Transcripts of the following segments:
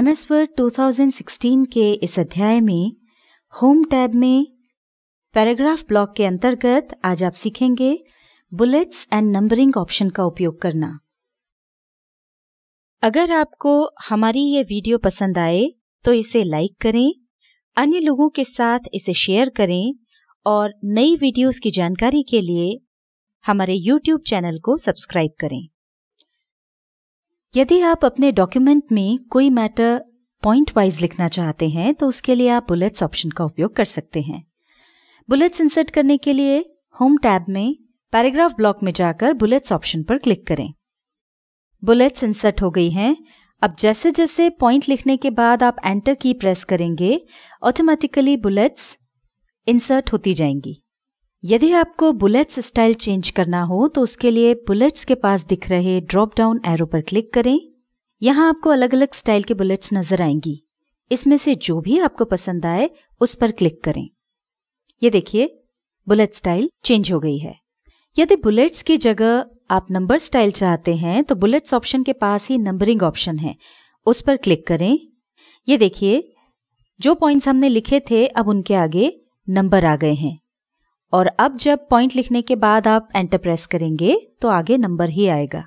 MS word 2016 के इस अध्याय में होम टैब में पैराग्राफ ब्लॉक के अंतर्गत आज आप सीखेंगे बुलेट्स एंड नंबरिंग ऑप्शन का उपयोग करना अगर आपको हमारी ये वीडियो पसंद आए तो इसे लाइक करें अन्य लोगों के साथ इसे शेयर करें और नई वीडियोस की जानकारी के लिए हमारे YouTube चैनल को सब्सक्राइब करें यदि आप अपने डॉक्यूमेंट में कोई मैटर पॉइंट वाइज लिखना चाहते हैं तो उसके लिए आप बुलेट्स ऑप्शन का उपयोग कर सकते हैं बुलेट्स इंसर्ट करने के लिए होम टैब में पैराग्राफ ब्लॉक में जाकर बुलेट्स ऑप्शन पर क्लिक करें बुलेट्स इंसर्ट हो गई हैं अब जैसे जैसे पॉइंट लिखने के बाद आप एंटर की प्रेस करेंगे ऑटोमेटिकली बुलेट्स इंसर्ट होती जाएंगी यदि आपको बुलेट्स स्टाइल चेंज करना हो तो उसके लिए बुलेट्स के पास दिख रहे ड्रॉप डाउन एरो पर क्लिक करें यहाँ आपको अलग अलग स्टाइल के बुलेट्स नजर आएंगी इसमें से जो भी आपको पसंद आए उस पर क्लिक करें ये देखिए बुलेट स्टाइल चेंज हो गई है यदि बुलेट्स की जगह आप नंबर स्टाइल चाहते हैं तो बुलेट्स ऑप्शन के पास ही नंबरिंग ऑप्शन है उस पर क्लिक करें ये देखिए जो पॉइंट्स हमने लिखे थे अब उनके आगे नंबर आ गए हैं और अब जब पॉइंट लिखने के बाद आप एंटर प्रेस करेंगे तो आगे नंबर ही आएगा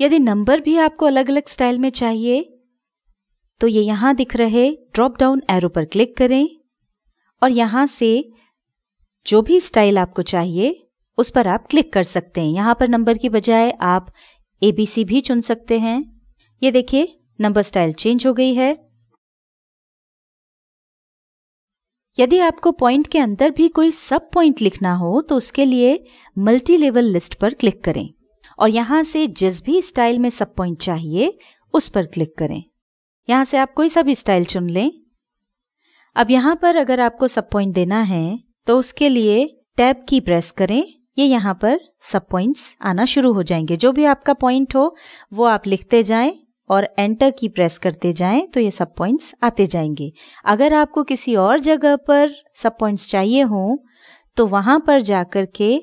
यदि नंबर भी आपको अलग अलग स्टाइल में चाहिए तो ये यहां दिख रहे ड्रॉप डाउन एरो पर क्लिक करें और यहां से जो भी स्टाइल आपको चाहिए उस पर आप क्लिक कर सकते हैं यहां पर नंबर की बजाय आप ए बी सी भी चुन सकते हैं ये देखिए नंबर स्टाइल चेंज हो गई है यदि आपको पॉइंट के अंदर भी कोई सब पॉइंट लिखना हो तो उसके लिए मल्टी लेवल लिस्ट पर क्लिक करें और यहां से जिस भी स्टाइल में सब पॉइंट चाहिए उस पर क्लिक करें यहां से आप कोई सा भी स्टाइल चुन लें अब यहां पर अगर आपको सब पॉइंट देना है तो उसके लिए टैब की प्रेस करें ये यहां पर सब पॉइंट्स आना शुरू हो जाएंगे जो भी आपका पॉइंट हो वो आप लिखते जाएं और एंटर की प्रेस करते जाएं तो ये सब पॉइंट्स आते जाएंगे अगर आपको किसी और जगह पर सब पॉइंट्स चाहिए हों तो वहां पर जाकर के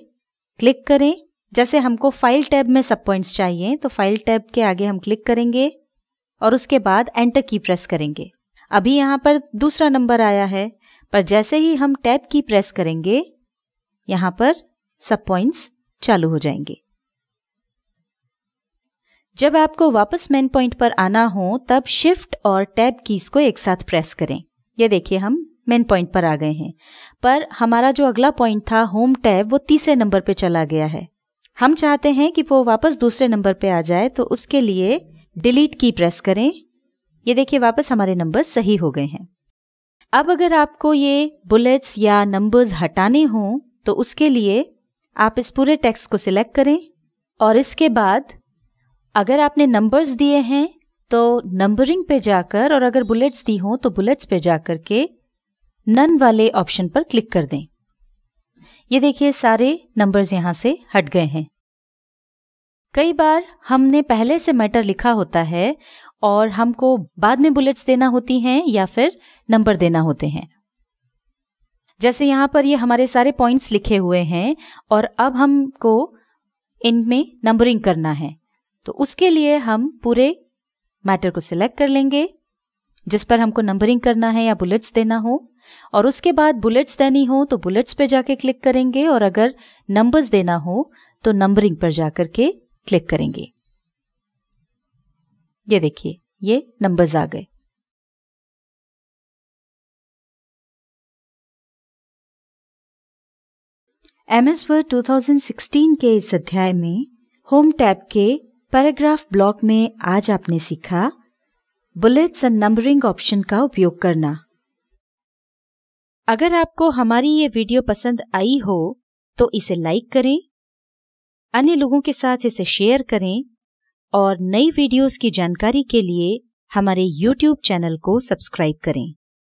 क्लिक करें जैसे हमको फाइल टैब में सब पॉइंट्स चाहिए तो फाइल टैब के आगे हम क्लिक करेंगे और उसके बाद एंटर की प्रेस करेंगे अभी यहाँ पर दूसरा नंबर आया है पर जैसे ही हम टैब की प्रेस करेंगे यहाँ पर सब पॉइंट्स चालू हो जाएंगे जब आपको वापस मेन पॉइंट पर आना हो तब शिफ्ट और टैब कीज को एक साथ प्रेस करें ये देखिए हम मेन पॉइंट पर आ गए हैं पर हमारा जो अगला पॉइंट था होम टैब वो तीसरे नंबर पे चला गया है हम चाहते हैं कि वो वापस दूसरे नंबर पे आ जाए तो उसके लिए डिलीट की प्रेस करें ये देखिए वापस हमारे नंबर सही हो गए हैं अब अगर आपको ये बुलेट्स या नंबर्स हटाने हों तो उसके लिए आप इस पूरे टेक्स्ट को सिलेक्ट करें और इसके बाद अगर आपने नंबर्स दिए हैं तो नंबरिंग पे जाकर और अगर बुलेट्स दी हों तो बुलेट्स पे जाकर के नन वाले ऑप्शन पर क्लिक कर दें ये देखिए सारे नंबर्स यहां से हट गए हैं कई बार हमने पहले से मैटर लिखा होता है और हमको बाद में बुलेट्स देना होती हैं या फिर नंबर देना होते हैं जैसे यहां पर ये हमारे सारे पॉइंट्स लिखे हुए हैं और अब हमको इनमें नंबरिंग करना है तो उसके लिए हम पूरे मैटर को सिलेक्ट कर लेंगे जिस पर हमको नंबरिंग करना है या बुलेट्स देना हो और उसके बाद बुलेट्स देनी हो तो बुलेट्स पे जाके क्लिक करेंगे और अगर नंबर्स देना हो तो नंबरिंग पर जाकर के क्लिक करेंगे ये देखिए ये नंबर्स आ गए एम एस वर्ड टू के इस अध्याय में होम टैब के पैराग्राफ ब्लॉक में आज आपने सीखा बुलेट्स एंड नंबरिंग ऑप्शन का उपयोग करना अगर आपको हमारी ये वीडियो पसंद आई हो तो इसे लाइक करें अन्य लोगों के साथ इसे शेयर करें और नई वीडियोस की जानकारी के लिए हमारे YouTube चैनल को सब्सक्राइब करें